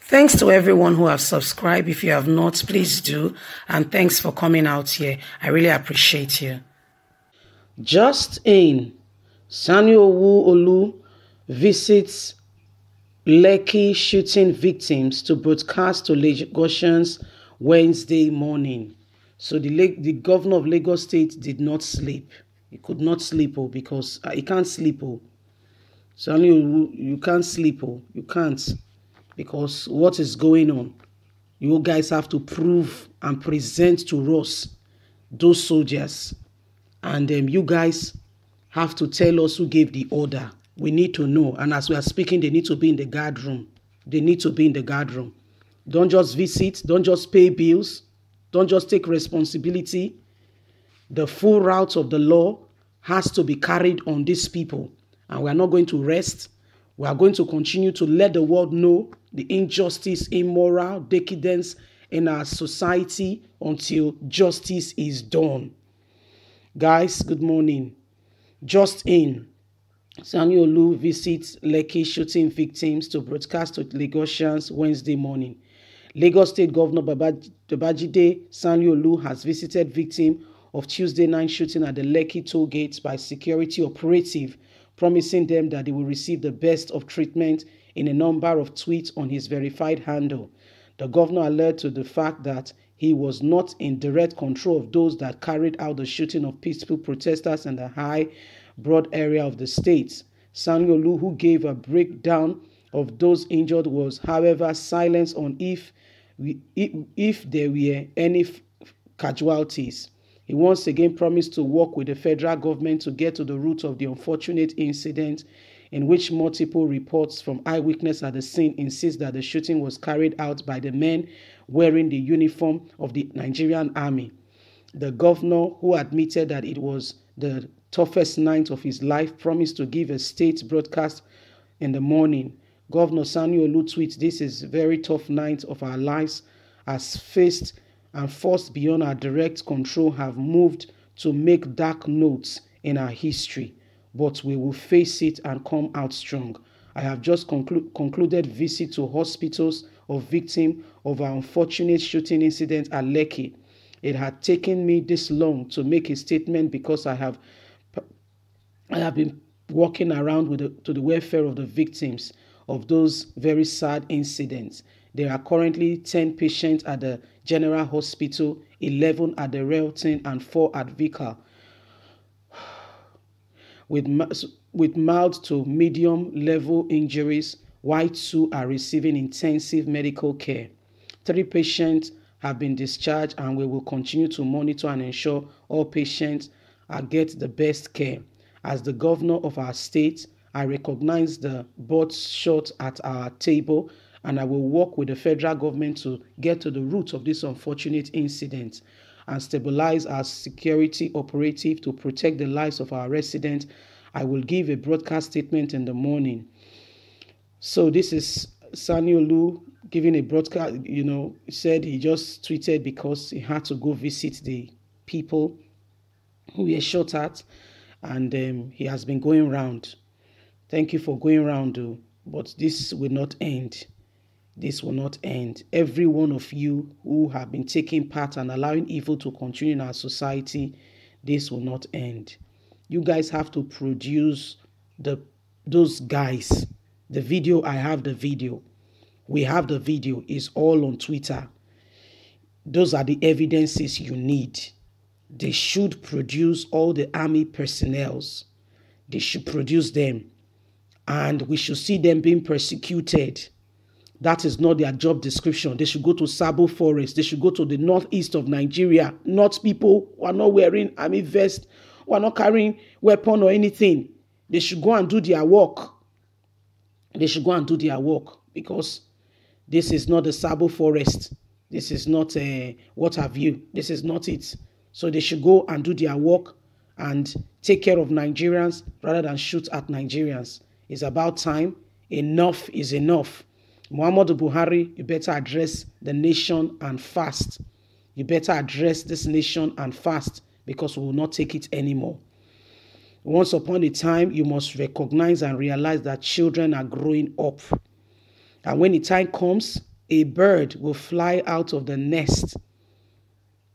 Thanks to everyone who have subscribed. If you have not, please do. And thanks for coming out here. I really appreciate you. Just in, Samuel Wu Olu visits Lekki shooting victims to broadcast to Lagosians Wednesday morning. So the, the governor of Lagos State did not sleep. He could not sleep oh, because uh, he can't sleep. Oh. So you, you can't sleep. Oh. You can't because what is going on? You guys have to prove and present to us those soldiers. And um, you guys have to tell us who gave the order. We need to know. And as we are speaking, they need to be in the guard room. They need to be in the guard room. Don't just visit, don't just pay bills. Don't just take responsibility. The full route of the law has to be carried on these people. And we are not going to rest. We are going to continue to let the world know the injustice, immoral, decadence in our society until justice is done. Guys, good morning. Just in. Samuel Lu visits Lekki shooting victims to broadcast to Lagosians Wednesday morning. Lagos State Governor Babajide Sanyo-Olu has visited victims of Tuesday night shooting at the Lekki toll gates by security operative, promising them that they will receive the best of treatment in a number of tweets on his verified handle. The governor alerted to the fact that he was not in direct control of those that carried out the shooting of peaceful protesters in the high, broad area of the state. Sanyolu, who gave a breakdown of those injured was, however, silence on if, if, if there were any casualties. He once again promised to work with the federal government to get to the root of the unfortunate incident in which multiple reports from eyewitnesses at the scene insist that the shooting was carried out by the men wearing the uniform of the Nigerian army. The governor, who admitted that it was the toughest night of his life, promised to give a state broadcast in the morning. Governor Saniolu tweet, This is very tough night of our lives as faced and forced beyond our direct control have moved to make dark notes in our history, but we will face it and come out strong. I have just conclu- concluded visit to hospitals of victims of our unfortunate shooting incident at Lekki. It had taken me this long to make a statement because I have I have been walking around with the, to the welfare of the victims of those very sad incidents. There are currently 10 patients at the General Hospital, 11 at the Relton, and 4 at Vicar. With, with mild to medium level injuries, while 2 are receiving intensive medical care. 3 patients have been discharged, and we will continue to monitor and ensure all patients are get the best care. As the governor of our state, I recognize the board shot at our table, and I will work with the federal government to get to the root of this unfortunate incident and stabilize our security operative to protect the lives of our residents. I will give a broadcast statement in the morning. So this is Lu giving a broadcast, you know, said he just tweeted because he had to go visit the people who were shot at, and um, he has been going round Thank you for going around, though. But this will not end. This will not end. Every one of you who have been taking part and allowing evil to continue in our society, this will not end. You guys have to produce the those guys. The video, I have the video. We have the video. It's all on Twitter. Those are the evidences you need. They should produce all the army personnels. They should produce them and we should see them being persecuted. That is not their job description. They should go to Sabo Forest. They should go to the northeast of Nigeria. Not people who are not wearing army vest, who are not carrying weapon or anything. They should go and do their work. They should go and do their work because this is not the Sabo Forest. This is not a eh, what have you. This is not it. So they should go and do their work and take care of Nigerians rather than shoot at Nigerians. It's about time. Enough is enough. Muhammad Buhari, you better address the nation and fast. You better address this nation and fast because we will not take it anymore. Once upon a time, you must recognize and realize that children are growing up. And when the time comes, a bird will fly out of the nest.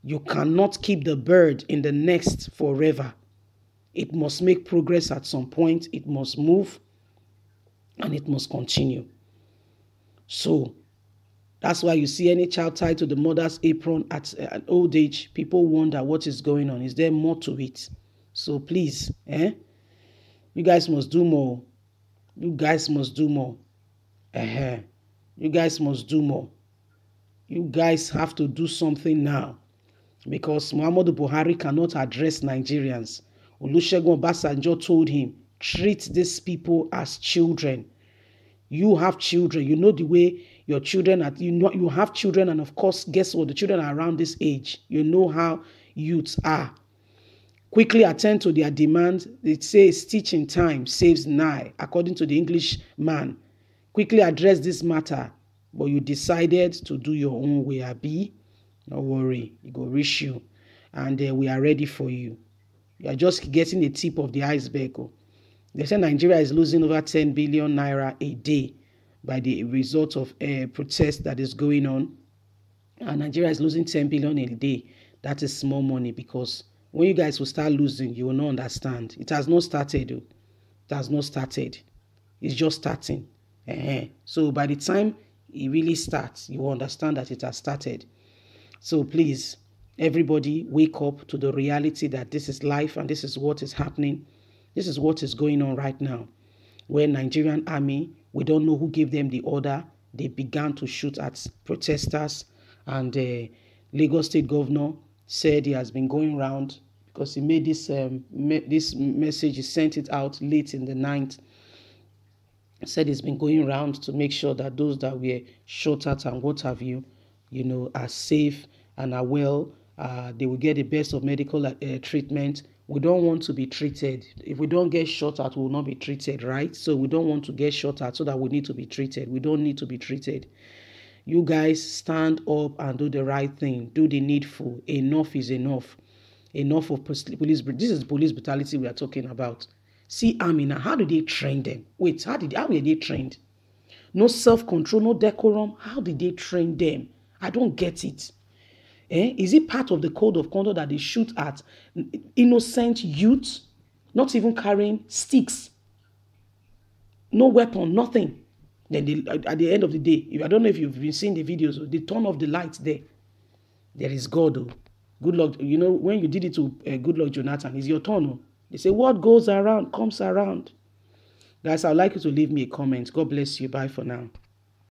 You cannot keep the bird in the nest forever. It must make progress at some point, it must move, and it must continue. So that's why you see any child tied to the mother's apron at an old age, people wonder what is going on. Is there more to it? So please, eh? You guys must do more. You guys must do more. Uh-huh. You guys must do more. You guys have to do something now. Because Muhammadu Buhari cannot address Nigerians. Olusegun Obasanjo told him treat these people as children. You have children. You know the way your children are. You know you have children, and of course, guess what? The children are around this age. You know how youths are. Quickly attend to their demands. It says teaching time saves nigh, according to the English man. Quickly address this matter, but you decided to do your own way. Abi, no worry, it will reach you, and uh, we are ready for you. You are just getting the tip of the iceberg. Oh. They say Nigeria is losing over 10 billion naira a day by the result of a eh, protest that is going on. And Nigeria is losing 10 billion a day. That is small money because when you guys will start losing, you will not understand. It has not started. Oh. It has not started. It's just starting. Uh-huh. So by the time it really starts, you will understand that it has started. So please, everybody, wake up to the reality that this is life and this is what is happening. This is what is going on right now, where Nigerian army, we don't know who gave them the order. They began to shoot at protesters, and the uh, Lagos State Governor said he has been going around because he made this um, me this message. He sent it out late in the night. He said he's been going around to make sure that those that were shot at and what have you, you know, are safe and are well. Uh, they will get the best of medical uh, treatment we don't want to be treated. If we don't get shot at, we will not be treated, right? So we don't want to get shot at so that we need to be treated. We don't need to be treated. You guys stand up and do the right thing, do the needful. Enough is enough. Enough of police. This is police brutality we are talking about. See, Amina, how did they train them? Wait, how did how were they trained? No self control, no decorum. How did they train them? I don't get it. Eh? Is it part of the code of conduct that they shoot at innocent youths, not even carrying sticks? No weapon, nothing. Then they, at the end of the day, I don't know if you've been seeing the videos, oh, The turn of the lights there. There is God. Oh. Good luck. You know, when you did it to uh, Good Luck Jonathan, it's your turn. Oh. They say, What goes around comes around. Guys, I'd like you to leave me a comment. God bless you. Bye for now.